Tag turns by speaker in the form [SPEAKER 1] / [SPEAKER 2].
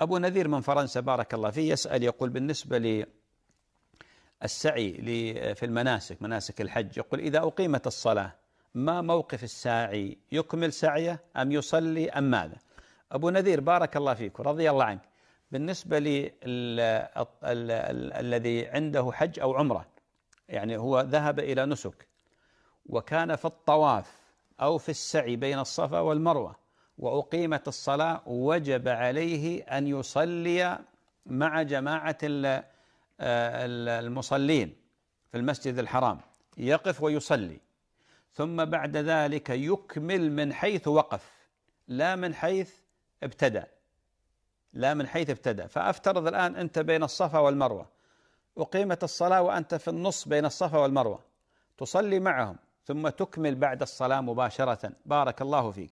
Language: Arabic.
[SPEAKER 1] أبو نذير من فرنسا بارك الله فيه يسأل يقول بالنسبة لي السعي في المناسك مناسك الحج يقول إذا أقيمت الصلاة ما موقف الساعي يكمل سعيه أم يصلي أم ماذا أبو نذير بارك الله فيك رضي الله عنك بالنسبة لي الذي عنده حج أو عمرة يعني هو ذهب إلى نسك وكان في الطواف أو في السعي بين الصفا والمروة وأقيمت الصلاة وجب عليه أن يصلي مع جماعة المصلين في المسجد الحرام يقف ويصلي ثم بعد ذلك يكمل من حيث وقف لا من حيث ابتدأ لا من حيث ابتدأ فأفترض الآن أنت بين الصفا والمروة أقيمت الصلاة وأنت في النص بين الصفا والمروة تصلي معهم ثم تكمل بعد الصلاة مباشرة بارك الله فيك